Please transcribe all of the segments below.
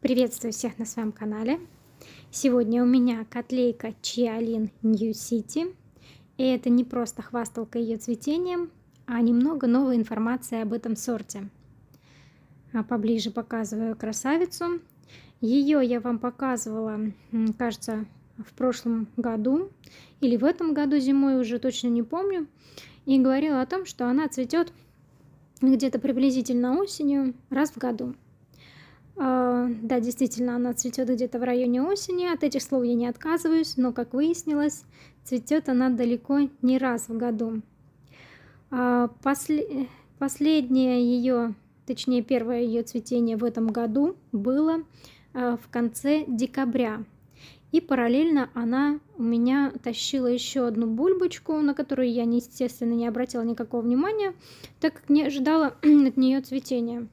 Приветствую всех на своем канале. Сегодня у меня котлейка Чиалин Нью Сити. И это не просто хвасталка ее цветением, а немного новой информации об этом сорте. А поближе показываю красавицу. Ее я вам показывала, кажется, в прошлом году или в этом году зимой, уже точно не помню. И говорила о том, что она цветет где-то приблизительно осенью раз в году. А, да, действительно, она цветет где-то в районе осени, от этих слов я не отказываюсь, но, как выяснилось, цветет она далеко не раз в году. А, после... Последнее ее, точнее, первое ее цветение в этом году было а, в конце декабря. И параллельно она у меня тащила еще одну бульбочку, на которую я, естественно, не обратила никакого внимания, так как не ожидала от нее цветения.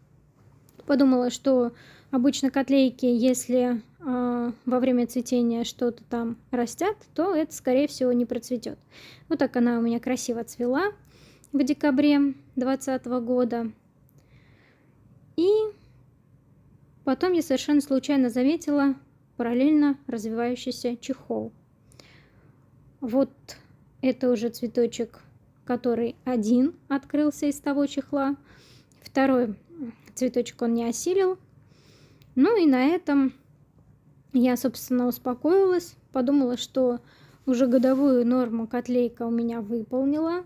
Подумала, что обычно котлейки, если э, во время цветения что-то там растят, то это, скорее всего, не процветет. Вот так она у меня красиво цвела в декабре 2020 года. И потом я совершенно случайно заметила параллельно развивающийся чехол. Вот это уже цветочек, который один открылся из того чехла. Второй цветочек он не осилил. Ну и на этом я, собственно, успокоилась, подумала, что уже годовую норму котлейка у меня выполнила.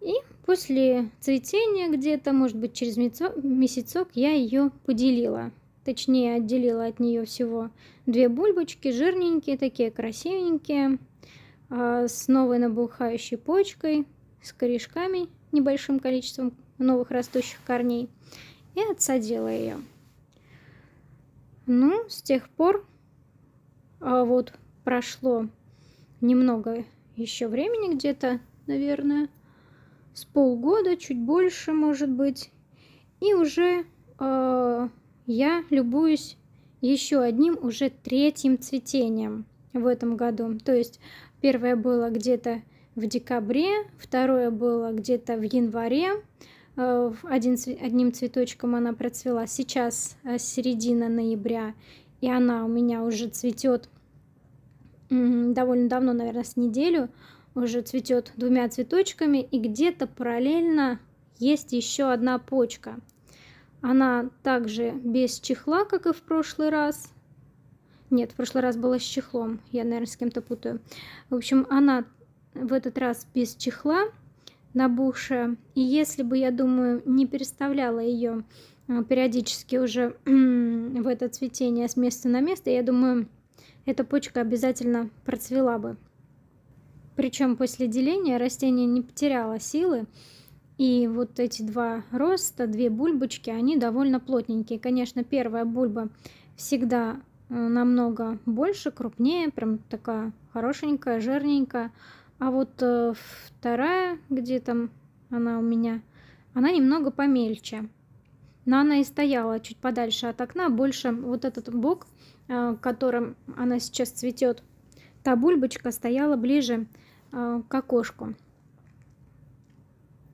И после цветения где-то, может быть, через месяцок я ее поделила. Точнее, отделила от нее всего две бульбочки, жирненькие такие, красивенькие, а, с новой набухающей почкой, с корешками, небольшим количеством новых растущих корней и отсадила ее. Ну, с тех пор, а вот прошло немного еще времени где-то, наверное, с полгода, чуть больше, может быть, и уже э, я любуюсь еще одним уже третьим цветением в этом году. То есть первое было где-то в декабре, второе было где-то в январе, Э, один, одним цветочком она процвела. Сейчас э, середина ноября, и она у меня уже цветет довольно давно, наверное, с неделю, уже цветет двумя цветочками, и где-то параллельно есть еще одна почка. Она также без чехла, как и в прошлый раз. Нет, в прошлый раз была с чехлом, я, наверное, с кем-то путаю. В общем, она в этот раз без чехла, набухшая. И если бы, я думаю, не переставляла ее э, периодически уже в это цветение с места на место, я думаю, эта почка обязательно процвела бы. Причем после деления растение не потеряло силы, и вот эти два роста, две бульбочки, они довольно плотненькие. Конечно, первая бульба всегда э, намного больше, крупнее, прям такая хорошенькая, жирненькая. А вот э, вторая, где там она у меня, она немного помельче. Но она и стояла чуть подальше от окна, больше вот этот бок, э, которым она сейчас цветет, та бульбочка стояла ближе э, к окошку.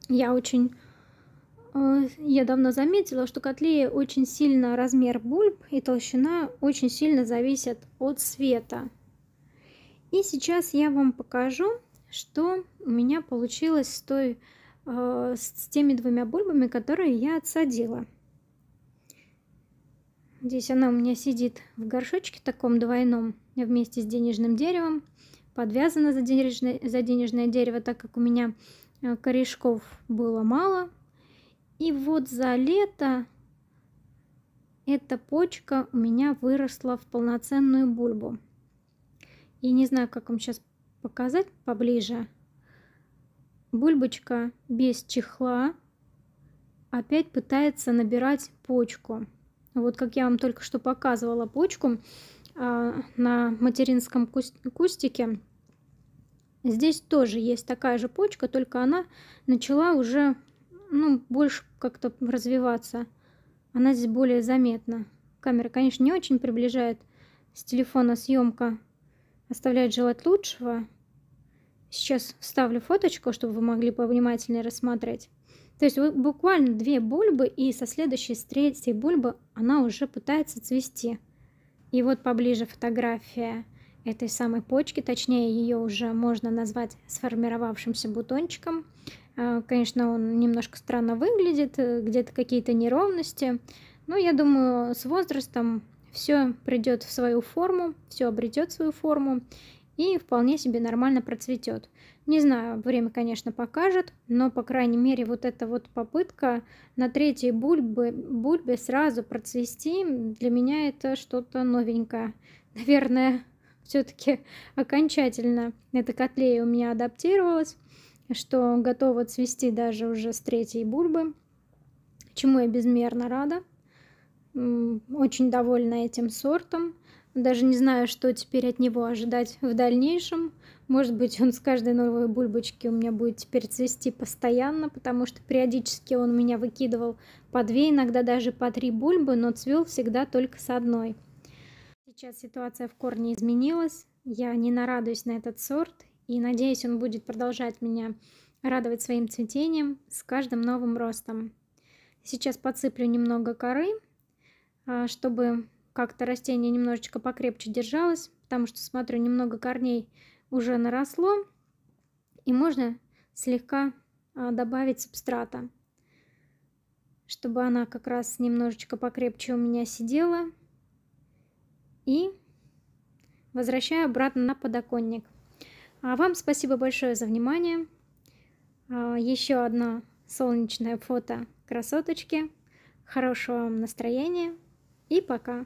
Я очень... Я давно заметила, что котлея очень сильно размер бульб и толщина очень сильно зависят от света. И сейчас я вам покажу, что у меня получилось с, той, э, с теми двумя бульбами, которые я отсадила. Здесь она у меня сидит в горшочке таком двойном вместе с денежным деревом, подвязана за денежное, за денежное дерево, так как у меня э, корешков было мало. И вот за лето эта почка у меня выросла в полноценную бульбу. И не знаю, как вам сейчас показать поближе. Бульбочка без чехла опять пытается набирать почку. Вот как я вам только что показывала почку э, на материнском кустике, здесь тоже есть такая же почка, только она начала уже ну, больше как-то развиваться. Она здесь более заметна. Камера, конечно, не очень приближает с телефона съемка оставляет желать лучшего. Сейчас вставлю фоточку, чтобы вы могли повнимательнее рассмотреть. То есть буквально две бульбы, и со следующей, с третьей бульбы она уже пытается цвести. И вот поближе фотография этой самой почки, точнее ее уже можно назвать сформировавшимся бутончиком. А, конечно, он немножко странно выглядит, э, где-то какие-то неровности, но ну, я думаю, с возрастом все придет в свою форму, все обретет свою форму и вполне себе нормально процветет. Не знаю, время, конечно, покажет, но, по крайней мере, вот эта вот попытка на третьей бульбе, бульбе сразу процвести, для меня это что-то новенькое. Наверное, все-таки окончательно эта котлея у меня адаптировалась, что готова цвести даже уже с третьей бульбы, чему я безмерно рада. Очень довольна этим сортом. Даже не знаю, что теперь от него ожидать в дальнейшем. Может быть, он с каждой новой бульбочки у меня будет теперь цвести постоянно, потому что периодически он меня выкидывал по две, иногда даже по три бульбы, но цвел всегда только с одной. Сейчас ситуация в корне изменилась. Я не нарадуюсь на этот сорт и надеюсь, он будет продолжать меня радовать своим цветением с каждым новым ростом. Сейчас подсыплю немного коры а, чтобы как-то растение немножечко покрепче держалось, потому что, смотрю, немного корней уже наросло, и можно слегка а, добавить субстрата, чтобы она как раз немножечко покрепче у меня сидела. И возвращаю обратно на подоконник. А вам спасибо большое за внимание. А, еще одно солнечное фото красоточки. Хорошего вам настроения и пока.